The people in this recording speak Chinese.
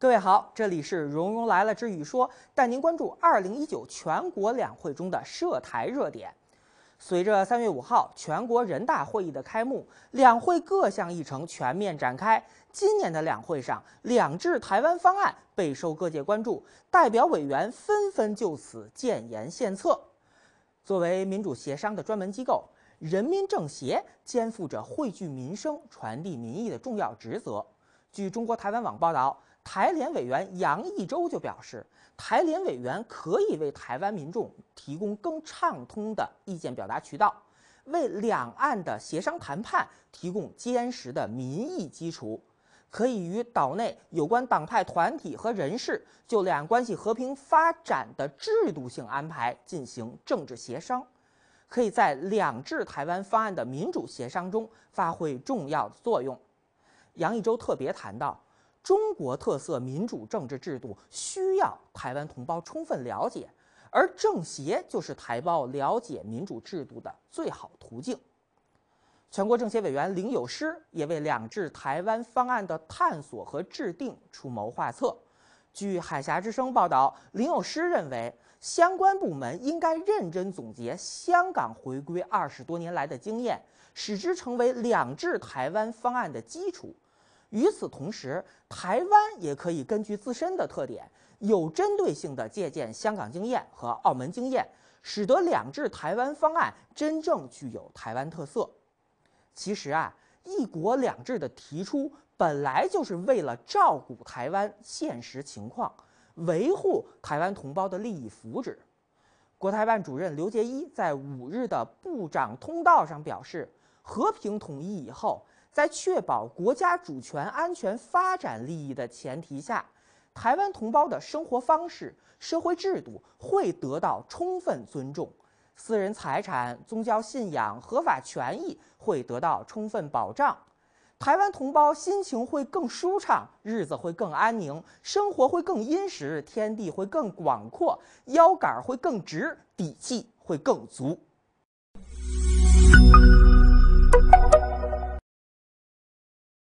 各位好，这里是蓉蓉来了之语说，带您关注二零一九全国两会中的涉台热点。随着三月五号全国人大会议的开幕，两会各项议程全面展开。今年的两会上，两制台湾方案备受各界关注，代表委员纷纷就此建言献策。作为民主协商的专门机构，人民政协肩负着汇聚民生、传递民意的重要职责。据中国台湾网报道。台联委员杨毅洲就表示，台联委员可以为台湾民众提供更畅通的意见表达渠道，为两岸的协商谈判提供坚实的民意基础，可以与岛内有关党派团体和人士就两岸关系和平发展的制度性安排进行政治协商，可以在两制台湾方案的民主协商中发挥重要作用。杨毅洲特别谈到。中国特色民主政治制度需要台湾同胞充分了解，而政协就是台胞了解民主制度的最好途径。全国政协委员林友诗也为“两制台湾方案”的探索和制定出谋划策。据海峡之声报道，林友诗认为，相关部门应该认真总结香港回归二十多年来的经验，使之成为“两制台湾方案”的基础。与此同时，台湾也可以根据自身的特点，有针对性地借鉴香港经验和澳门经验，使得“两制”台湾方案真正具有台湾特色。其实啊，“一国两制”的提出本来就是为了照顾台湾现实情况，维护台湾同胞的利益福祉。国台办主任刘杰一在五日的部长通道上表示：“和平统一以后。”在确保国家主权、安全、发展利益的前提下，台湾同胞的生活方式、社会制度会得到充分尊重，私人财产、宗教信仰、合法权益会得到充分保障，台湾同胞心情会更舒畅，日子会更安宁，生活会更殷实，天地会更广阔，腰杆儿会更直，底气会更足。